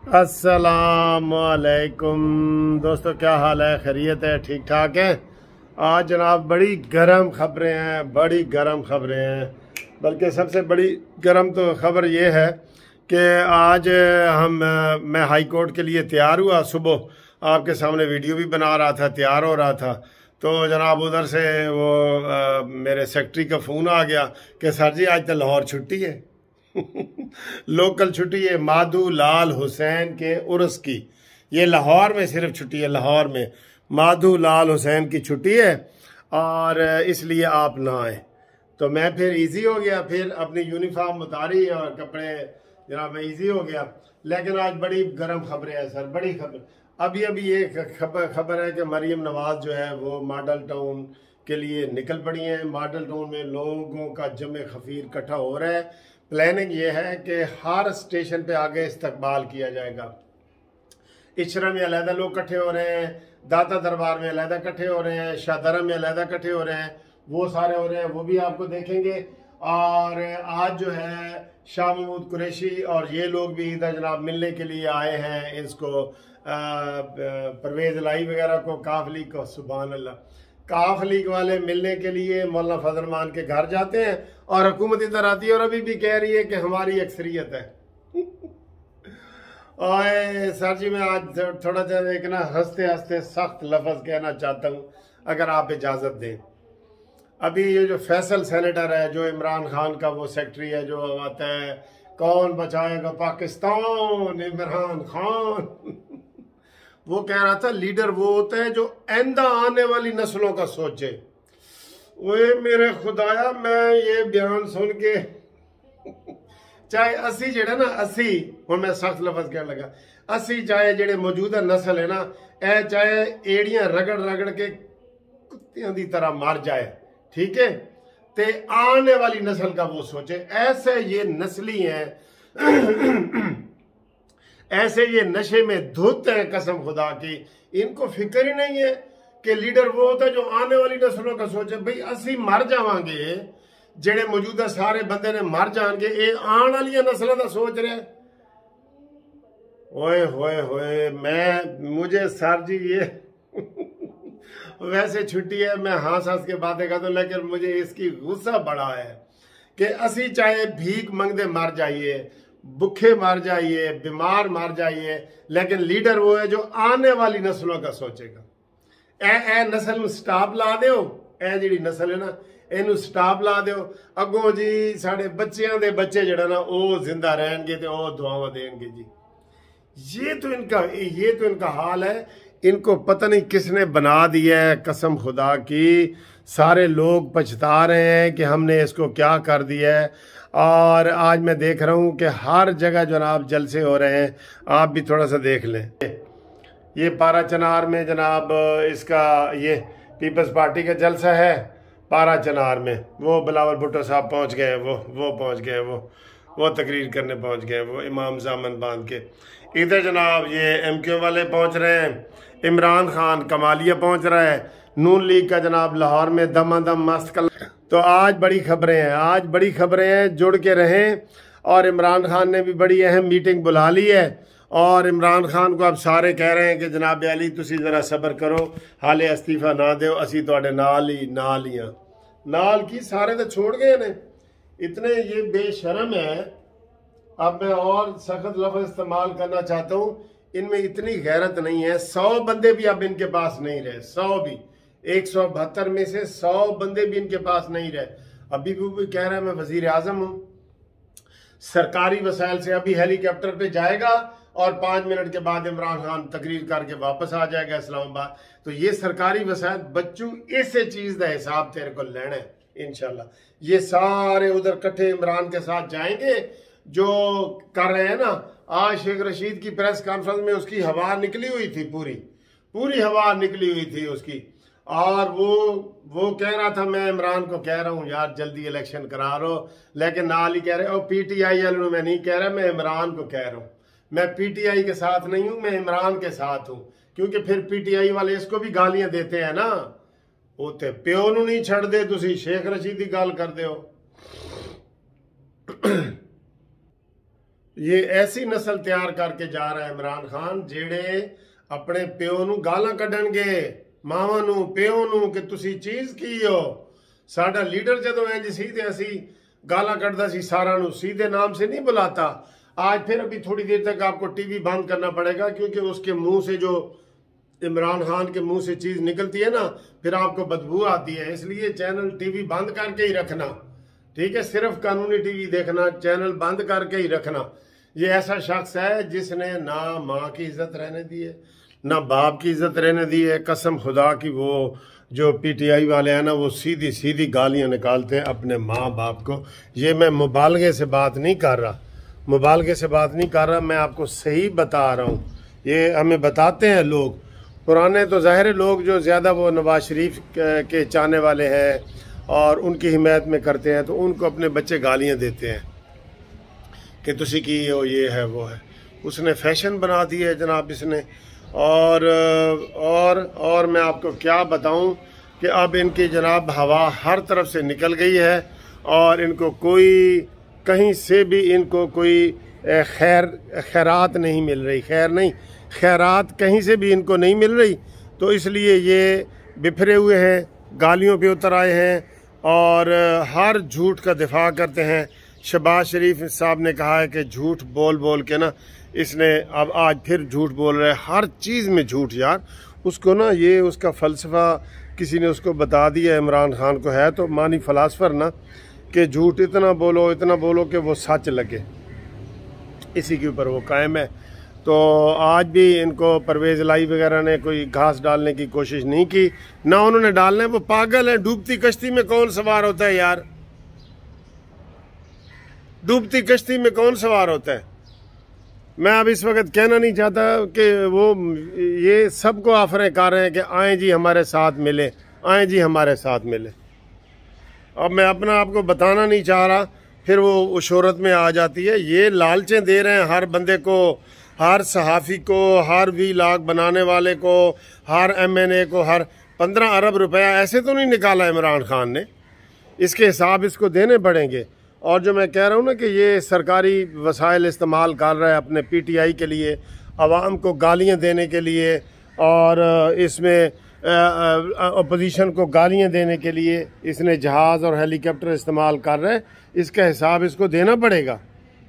असलकुम दोस्तों क्या हाल है खैरियत है ठीक ठाक है आज जनाब बड़ी गर्म ख़बरें हैं बड़ी गर्म ख़बरें हैं बल्कि सबसे बड़ी गर्म तो ख़बर ये है कि आज हम मैं हाई कोर्ट के लिए तैयार हुआ सुबह आपके सामने वीडियो भी बना रहा था तैयार हो रहा था तो जनाब उधर से वो आ, मेरे सेक्रेटरी का फ़ोन आ गया कि सर जी आज तो लाहौर छुट्टी है लोकल छुट्टी है माधू लाल हुसैन के उर्स की ये लाहौर में सिर्फ छुट्टी है लाहौर में माधू लाल हुसैन की छुट्टी है और इसलिए आप ना आए तो मैं फिर इजी हो गया फिर अपनी यूनिफॉर्म उतारी और कपड़े जनाब मैं इजी हो गया लेकिन आज बड़ी गर्म खबरें हैं सर बड़ी खबर अभी अभी ये खबर खबर है कि मरीम नवाज़ जो है वो मॉडल टाउन के लिए निकल पड़ी हैं मॉडल टाउन में लोगों का जम खफीर इकट्ठा हो रहा है प्लानिंग ये है कि हर स्टेशन पे आगे इस्तकबाल किया जाएगा इशरा में अलहदा लोग इकट्ठे हो रहे हैं दाता दरबार में अलहदा इकट्ठे हो रहे हैं शाहदरा में अलहदा इकट्ठे हो रहे हैं वो सारे हो रहे हैं वो भी आपको देखेंगे और आज जो है शाह महमूद कुरैशी और ये लोग भी इधर जनाब मिलने के लिए आए हैं इसको परवेज़ लाई वगैरह को काफली को सुबह अल्लाह काफ लीग वाले मिलने के लिए मौलाना फजलमान के घर जाते हैं और हुकूमत इधर आती है और अभी भी कह रही है कि हमारी अक्सरियत है और सर जी मैं आज थोड़ा सा एक ना हंसते हंसते सख्त लफ्ज़ कहना चाहता हूँ अगर आप इजाज़त दें अभी ये जो फैसल सेनेटर है जो इमरान खान का वो सेक्रेटरी है जो आता है कौन बचाएगा पाकिस्तान इमरान खान वो कह रहा था लीडर वो होता है जो आंदा आने वाली नस्लों का सोचे ओए मेरे खुदाया मैं ये बयान सुन के चाहे असी जेड़ा ना असी हम मैं सख्त लफज कह लगा असी चाहे जेड़े मौजूदा नस्ल है ना ए चाहे एड़िया रगड़ रगड़ के कुत्तियों की तरह मर जाए ठीक है ते आने वाली नस्ल का वो सोचे ऐसे ये नस्ली हैं ऐसे ये नशे में धोते हैं कसम खुदा की इनको फिक्र ही नहीं है कि लीडर वो होता है जो आने वाली नस्लों का सोचे भाई असी मर जावांगे ਜਿਹੜੇ ਮੌਜੂਦਾ ਸਾਰੇ ਬੰਦੇ ਨੇ ਮਰ ਜਾਣਗੇ ਇਹ ਆਉਣ ਵਾਲੀਆਂ ਨਸਲਾਂ ਦਾ ਸੋਚ ਰਿਹਾ ਓਏ ਹੋਏ ਹੋਏ ਮੈਂ ਮੁਝੇ ਸਰ जी ये वैसे छुट्टी है मैं हाँ हंस के बातें करता हूँ लेकिन मुझे इसकी गुस्सा बड़ा है कि असी चाहे भीख मंगते मर जाइए भूखे मर जाइए बीमार मर जाइए लेकिन लीडर वो है जो आने वाली नस्लों का सोचेगा ए ए नस्ल में स्टाप ला दो ए जी नस्ल है ना ਇਹਨੂੰ स्टाप ला दो अगो जी साढ़े बच्चों के बच्चे ਜਿਹੜਾ ना वो जिंदा रहेंगे तो वह ਦੁਆਵਾਂ देंगे जी ये तो इनका ये तो इनका हाल है इनको पता नहीं किसने बना दिया है कसम खुदा की सारे लोग पछता रहे हैं कि हमने इसको क्या कर दिया है और आज मैं देख रहा हूँ कि हर जगह जनाब जलसे हो रहे हैं आप भी थोड़ा सा देख लें ये पारा चनार में जनाब इसका ये पीपल्स पार्टी का जलसा है पारा चनार में वो बिलावल भुट्टो साहब पहुँच गए वो वो पहुँच गए वो वो तकरीर करने पहुँच गए वो इमाम जामन बांध के इधर जनाब ये एम क्यू वाले पहुँच रहे हैं इमरान खान कमालिया पहुँच रहा है नून लीग का जनाब लाहौर में दम मस्त कल तो आज बड़ी खबरें हैं आज बड़ी खबरें हैं जुड़ के रहें और इमरान खान ने भी बड़ी अहम मीटिंग बुला ली है और इमरान खान को अब सारे कह रहे हैं कि जनाब अली तुम जरा सबर करो हाले इस्तीफा ना दो असी थोड़े नाल ही नाल ही हाँ नाल की सारे तो छोड़ गए ने इतने ये बेशरम है अब मैं और सख्त लफ्ज इस्तेमाल करना चाहता हूँ इनमें इतनी गैरत नहीं है सौ बंदे भी अब इनके पास नहीं रहे सौ भी एक सौ बहत्तर में से सौ बंदे भी इनके पास नहीं रहे अभी भी वो कह रहा है मैं वजीर आजम हूं सरकारी वसाइल से अभी हेलीकॉप्टर पे जाएगा और पांच मिनट के बाद इमरान खान तकरीर करके वापस आ जाएगा इस्लामाबाद तो ये सरकारी वसायल बच्चों इसे चीज़ का हिसाब तेरे को लेना है इनशाला ये सारे उधर कट्ठे इमरान के साथ जाएंगे जो कर रहे हैं ना आज शेख रशीद की प्रेस कॉन्फ्रेंस में उसकी हवा निकली हुई थी पूरी पूरी हवा निकली हुई थी उसकी और वो वो कह रहा था मैं इमरान को कह रहा हूँ यार जल्दी इलेक्शन करा रो लेकिन नाल ही कह रहे और पीटीआई वालों में नहीं कह रहा मैं इमरान को कह रहा हूँ मैं पीटीआई के साथ नहीं हूँ मैं इमरान के साथ हूँ क्योंकि फिर पीटीआई वाले इसको भी गालियां देते हैं ना ਉਹ ਤੇ ਪਿਓ ਨੂੰ ਨਹੀਂ ਛੱਡਦੇ ਤੁਸੀਂ ਸ਼ੇਖ ਰਸ਼ੀਦ ਦੀ ਗੱਲ ਕਰਦੇ ਹੋ ਇਹ ਐਸੀ ਨਸਲ ਤਿਆਰ ਕਰਕੇ ਜਾ ਰਿਹਾ ਇਮਰਾਨ ਖਾਨ ਜਿਹੜੇ ਆਪਣੇ ਪਿਓ ਨੂੰ ਗਾਲਾਂ ਕੱਢਣਗੇ ਮਾਵਾਂ नू प्यो ਨੂੰ ਕਿ ਤੁਸੀਂ ਚੀਜ਼ ਕੀ ਹੋ ਸਾਡਾ ਲੀਡਰ ਜਦੋਂ ਇੰਜ ਸੀ ਤੇ ਅਸੀਂ ਗਾਲਾਂ ਕੱਢਦਾ ਸੀ ਸਾਰਿਆਂ सीधे नाम से नहीं बुलाता आज फिर अभी थोड़ी देर तक आपको टीवी बंद करना पड़ेगा क्योंकि उसके मुंह से जो इमरान खान के मुंह से चीज़ निकलती है ना फिर आपको बदबू आती है इसलिए चैनल टीवी बंद करके ही रखना ठीक है सिर्फ कानूनी टीवी देखना चैनल बंद करके ही रखना ये ऐसा शख्स है जिसने ना माँ की इज्जत रहने दी है ना बाप की इज्जत रहने दी है कसम खुदा की वो जो पीटीआई वाले हैं ना वो सीधी सीधी गालियाँ निकालते हैं अपने माँ बाप को ये मैं मुबालगे से बात नहीं कर रहा मुबालगे से बात नहीं कर रहा मैं आपको सही बता रहा हूँ ये हमें बताते हैं लोग पुराने तो ज़ाहिर लोग जो ज़्यादा वो नवाज शरीफ के चाहने वाले हैं और उनकी हिमायत में करते हैं तो उनको अपने बच्चे गालियाँ देते हैं कि तुसी की हो ये है वो है उसने फैशन बना दिया है जनाब इसने और और और मैं आपको क्या बताऊं कि अब इनकी जनाब हवा हर तरफ से निकल गई है और इनको कोई कहीं से भी इनको कोई खैर खैरात नहीं मिल रही खैर नहीं खैरात कहीं से भी इनको नहीं मिल रही तो इसलिए ये बिफरे हुए हैं गालियों पे उतर आए हैं और हर झूठ का दिफा करते हैं शबाज शरीफ साहब ने कहा है कि झूठ बोल बोल के ना इसने अब आज फिर झूठ बोल रहा है हर चीज़ में झूठ यार उसको ना ये उसका फ़लसफ़ा किसी ने उसको बता दिया इमरान खान को है तो मानी फ़लासफ़र ना कि झूठ इतना बोलो इतना बोलो कि वो सच लगे इसी के ऊपर वो कायम है तो आज भी इनको परवेज़ लाई वगैरह ने कोई घास डालने की कोशिश नहीं की ना उन्होंने डालना है वो पागल है डूबती कश्ती में कौन सवार होता है यार डूबती कश्ती में कौन सवार होता है मैं अब इस वक्त कहना नहीं चाहता कि वो ये सबको ऑफरें कर रहे हैं कि आए जी हमारे साथ मिले आए जी हमारे साथ मिले अब मैं अपना आपको बताना नहीं चाह रहा फिर वो शहरत में आ जाती है ये लालचें दे रहे हैं हर बंदे को हर सहाफ़ी को हर वी लाख बनाने वाले को हर एम एन ए को हर पंद्रह अरब रुपया ऐसे तो नहीं निकाला इमरान खान ने इसके हिसाब इसको देने पड़ेंगे और जो मैं कह रहा हूँ ना कि ये सरकारी वसाइल इस्तेमाल कर रहा है अपने पी टी आई के लिए आवाम को गालियाँ देने के लिए और इसमें अपोजिशन को गालियाँ देने के लिए इसने जहाज़ और हेलीकॉप्टर इस्तेमाल कर रहा है इसका हिसाब इसको देना पड़ेगा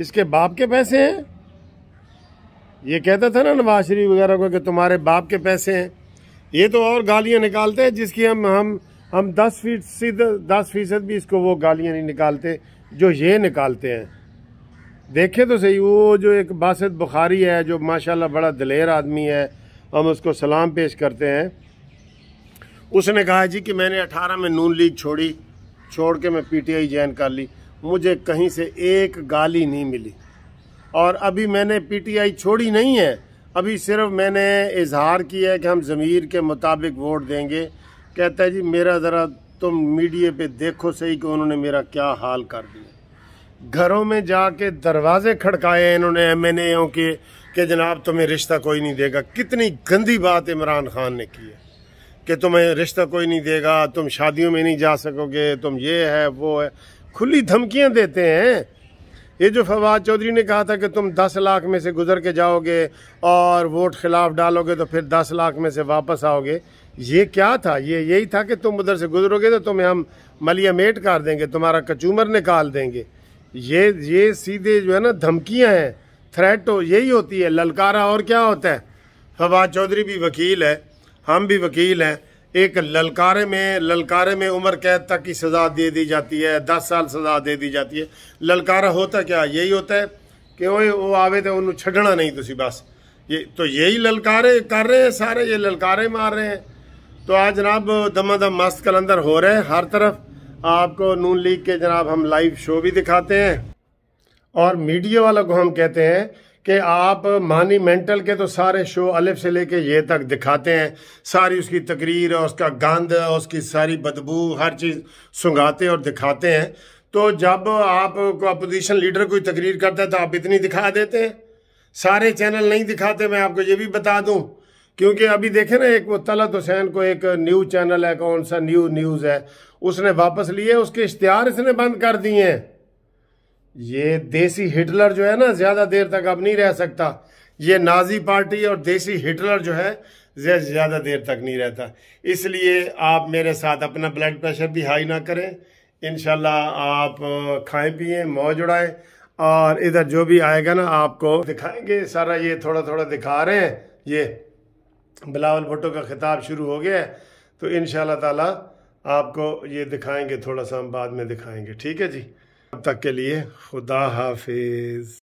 इसके बाप के पैसे हैं ये कहता था ना नवाज शरीफ वगैरह को कि तुम्हारे बाप के पैसे हैं ये तो और गालियाँ निकालते हैं जिसकी हम हम हम दस फीसद दस फीसद भी इसको वो गालियाँ नहीं निकालते जो ये निकालते हैं देखें तो सही वो जो एक बासित बुखारी है जो माशाल्लाह बड़ा दलेर आदमी है हम उसको सलाम पेश करते हैं उसने कहा जी कि मैंने 18 में नून लीग छोड़ी छोड़ के मैं पीटीआई ज्वाइन कर ली मुझे कहीं से एक गाली नहीं मिली और अभी मैंने पीटीआई छोड़ी नहीं है अभी सिर्फ मैंने इजहार किया है कि हम ज़मीर के मुताबिक वोट देंगे कहता है जी मेरा ज़रा तुम मीडिया पे देखो सही कि उन्होंने मेरा क्या हाल कर दिया घरों में जाके दरवाजे खड़काए इन्होंने एम एन के कि जनाब तुम्हें रिश्ता कोई नहीं देगा कितनी गंदी बात इमरान खान ने की है कि तुम्हें रिश्ता कोई नहीं देगा तुम शादियों में नहीं जा सकोगे तुम ये है वो है खुली धमकियां देते हैं ये जो फवाद चौधरी ने कहा था कि तुम दस लाख में से गुजर के जाओगे और वोट खिलाफ डालोगे तो फिर दस लाख में से वापस आओगे ये क्या था ये यही था कि तुम उधर से गुजरोगे तो तुम्हें हम मलिया मेट कर देंगे तुम्हारा कचूमर निकाल देंगे ये ये सीधे जो है ना धमकियां हैं थ्रेट हो यही होती है ललकारा और क्या होता है फवाद चौधरी भी वकील है हम भी वकील हैं एक ललकारे में ललकारे में उम्र कैद तक की सज़ा दे दी जाती है दस साल सज़ा दे दी जाती है ललकारा होता क्या यही होता है कि वो वो आवे तो उन्होंने छड़ना नहीं तुम बस ये तो यही ललकारे कर रहे हैं सारे ये ललकारे मार रहे हैं तो आज जनाब दमादम मस्त कलंदर हो रहे हैं हर तरफ आपको नून लीग के जनाब हम लाइव शो भी दिखाते हैं और मीडिया वालों को हम कहते हैं कि आप मानी मेंटल के तो सारे शो अलिफ से लेके ये तक दिखाते हैं सारी उसकी तकरीर और उसका गंद और उसकी सारी बदबू हर चीज़ सुंगाते और दिखाते हैं तो जब आप को अपोजिशन लीडर कोई तकरीर करता है तो आप इतनी दिखा देते हैं सारे चैनल नहीं दिखाते मैं आपको ये भी बता दूँ क्योंकि अभी देखे ना एक वो तलत तो हुसैन को एक न्यूज चैनल है कौन सा न्यू न्यूज है उसने वापस लिए उसके इश्तेहार इसने बंद कर दिए हैं ये देसी हिटलर जो है ना ज्यादा देर तक अब नहीं रह सकता ये नाजी पार्टी और देसी हिटलर जो है ज़्यादा देर तक नहीं रहता इसलिए आप मेरे साथ अपना ब्लड प्रेशर भी हाई ना करें इन आप खाएं पिए मौज उड़ाएं और इधर जो भी आएगा ना आपको दिखाएंगे सारा ये थोड़ा थोड़ा दिखा रहे हैं ये बिलावल भुट्टो का खिताब शुरू हो गया है तो इन ताला आपको ये दिखाएंगे थोड़ा सा हम बाद में दिखाएंगे ठीक है जी अब तक के लिए खुदा हाफिज़